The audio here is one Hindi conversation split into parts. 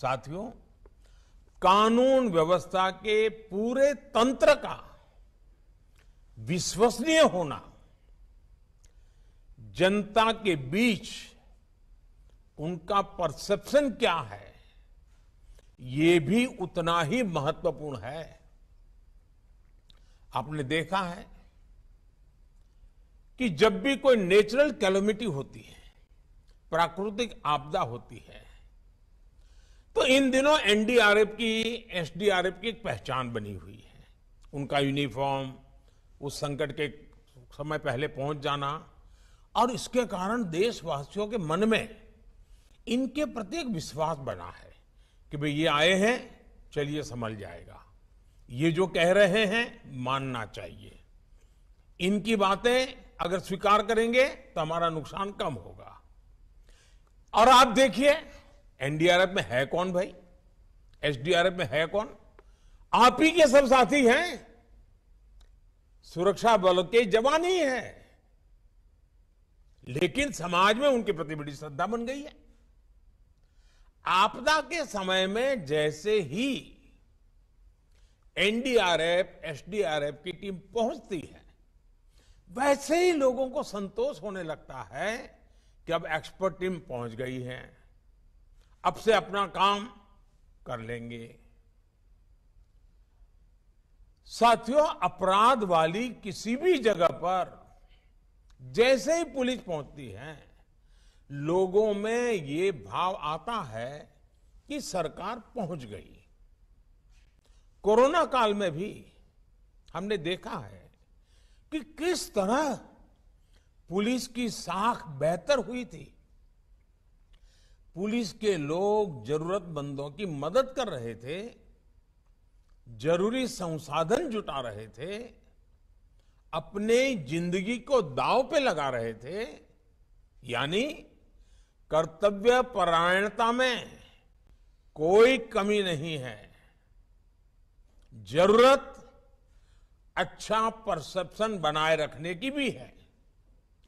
साथियों कानून व्यवस्था के पूरे तंत्र का विश्वसनीय होना जनता के बीच उनका परसेप्शन क्या है ये भी उतना ही महत्वपूर्ण है आपने देखा है कि जब भी कोई नेचुरल कैलोमिटी होती है प्राकृतिक आपदा होती है तो इन दिनों एनडीआरएफ की एसडीआरएफ की एक पहचान बनी हुई है उनका यूनिफॉर्म उस संकट के समय पहले पहुंच जाना और इसके कारण देशवासियों के मन में इनके प्रति एक विश्वास बना है कि भाई ये आए हैं चलिए संभल जाएगा ये जो कह रहे हैं मानना चाहिए इनकी बातें अगर स्वीकार करेंगे तो हमारा नुकसान कम होगा और आप देखिए एनडीआरएफ में है कौन भाई एसडीआरएफ में है कौन आप ही के सब साथी हैं सुरक्षा बल के जवान ही हैं लेकिन समाज में उनके प्रति बड़ी श्रद्धा बन गई है आपदा के समय में जैसे ही एनडीआरएफ एसडीआरएफ की टीम पहुंचती है वैसे ही लोगों को संतोष होने लगता है कि अब एक्सपर्ट टीम पहुंच गई है अब से अपना काम कर लेंगे साथियों अपराध वाली किसी भी जगह पर जैसे ही पुलिस पहुंचती है लोगों में ये भाव आता है कि सरकार पहुंच गई कोरोना काल में भी हमने देखा है कि किस तरह पुलिस की साख बेहतर हुई थी पुलिस के लोग जरूरतमंदों की मदद कर रहे थे जरूरी संसाधन जुटा रहे थे अपने जिंदगी को दाव पे लगा रहे थे यानी कर्तव्य परायणता में कोई कमी नहीं है जरूरत अच्छा परसेप्शन बनाए रखने की भी है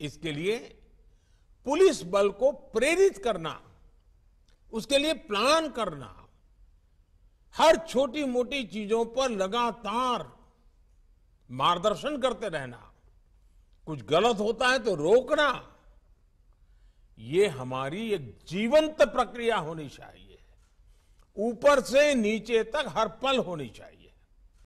इसके लिए पुलिस बल को प्रेरित करना उसके लिए प्लान करना हर छोटी मोटी चीजों पर लगातार मार्गदर्शन करते रहना कुछ गलत होता है तो रोकना ये हमारी एक जीवंत प्रक्रिया होनी चाहिए ऊपर से नीचे तक हर पल होनी चाहिए